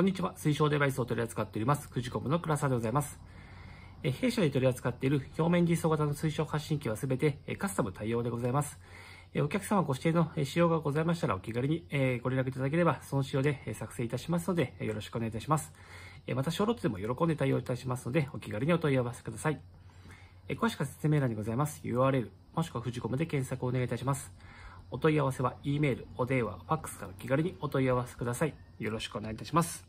こんにちは。推奨デバイスを取り扱っております、富士コムの倉沢でございます。え弊社で取り扱っている表面実装型の推奨発信機はすべてカスタム対応でございます。お客様ご指定の仕様がございましたらお気軽にご連絡いただければ、その仕様で作成いたしますので、よろしくお願いいたします。また、小ロットでも喜んで対応いたしますので、お気軽にお問い合わせください。詳しくは説明欄にございます URL、もしくはコムで検索をお願いいたします。お問い合わせは E メール、お電話、ファックスから気軽にお問い合わせください。よろしくお願いいたします。